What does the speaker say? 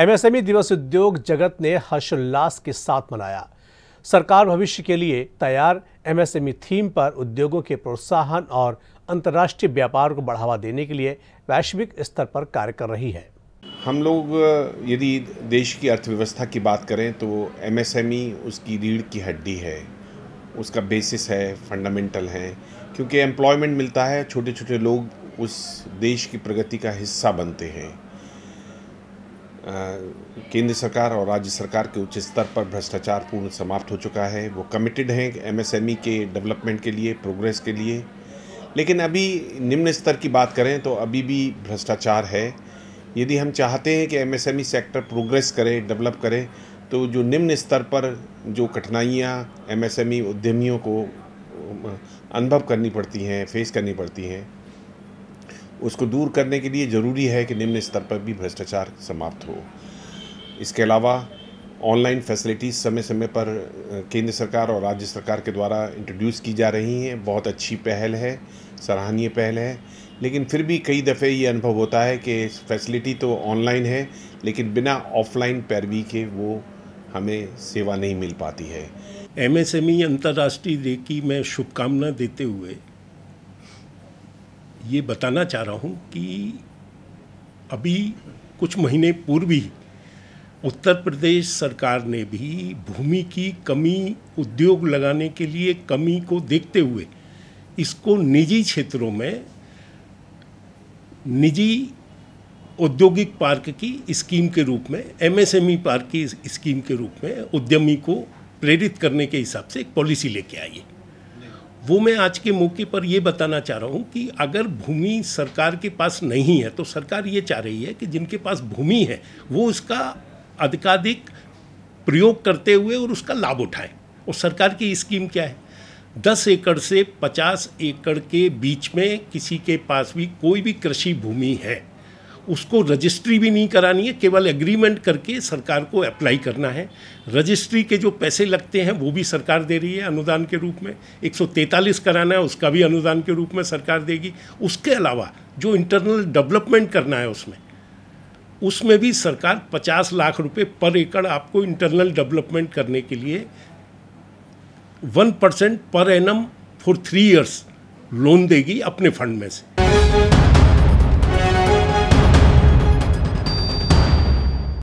MSME दिवस उद्योग जगत ने हर्षोल्लास के साथ मनाया सरकार भविष्य के लिए तैयार एमएसएमई थीम पर उद्योगों के प्रोत्साहन और अंतर्राष्ट्रीय व्यापार को बढ़ावा देने के लिए वैश्विक स्तर पर कार्य कर रही है हम लोग यदि देश की अर्थव्यवस्था की बात करें तो एमएसएमई उसकी रीढ़ की हड्डी है उसका बेसिस है फंडामेंटल है क्योंकि एम्प्लॉयमेंट मिलता है छोटे छोटे लोग उस देश की प्रगति का हिस्सा बनते हैं केंद्र सरकार और राज्य सरकार के उच्च स्तर पर भ्रष्टाचार पूर्ण समाप्त हो चुका है वो कमिटेड हैं एमएसएमई e के डेवलपमेंट के लिए प्रोग्रेस के लिए लेकिन अभी निम्न स्तर की बात करें तो अभी भी भ्रष्टाचार है यदि हम चाहते हैं कि एमएसएमई सेक्टर प्रोग्रेस करे डेवलप करे तो जो निम्न स्तर पर जो कठिनाइयाँ एम e उद्यमियों को अनुभव करनी पड़ती हैं फेस करनी पड़ती हैं उसको दूर करने के लिए ज़रूरी है कि निम्न स्तर पर भी भ्रष्टाचार समाप्त हो इसके अलावा ऑनलाइन फैसिलिटीज़ समय समय पर केंद्र सरकार और राज्य सरकार के द्वारा इंट्रोड्यूस की जा रही हैं बहुत अच्छी पहल है सराहनीय पहल है लेकिन फिर भी कई दफ़े ये अनुभव होता है कि फैसिलिटी तो ऑनलाइन है लेकिन बिना ऑफलाइन पैरवी के वो हमें सेवा नहीं मिल पाती है एमएसएमई अंतर्राष्ट्रीय डे की मैं शुभकामना देते हुए ये बताना चाह रहा हूँ कि अभी कुछ महीने पूर्व ही उत्तर प्रदेश सरकार ने भी भूमि की कमी उद्योग लगाने के लिए कमी को देखते हुए इसको निजी क्षेत्रों में निजी औद्योगिक पार्क की स्कीम के रूप में एमएसएमई पार्क की स्कीम के रूप में उद्यमी को प्रेरित करने के हिसाब से एक पॉलिसी लेके आई है वो मैं आज के मौके पर ये बताना चाह रहा हूँ कि अगर भूमि सरकार के पास नहीं है तो सरकार ये चाह रही है कि जिनके पास भूमि है वो उसका अधिकाधिक प्रयोग करते हुए और उसका लाभ उठाएं और सरकार की स्कीम क्या है दस एकड़ से पचास एकड़ के बीच में किसी के पास भी कोई भी कृषि भूमि है उसको रजिस्ट्री भी नहीं करानी है केवल एग्रीमेंट करके सरकार को अप्लाई करना है रजिस्ट्री के जो पैसे लगते हैं वो भी सरकार दे रही है अनुदान के रूप में एक कराना है उसका भी अनुदान के रूप में सरकार देगी उसके अलावा जो इंटरनल डेवलपमेंट करना है उसमें उसमें भी सरकार 50 लाख रुपए पर एकड़ आपको इंटरनल डेवलपमेंट करने के लिए one percent per annum for three years loan देगी अपने फंड में से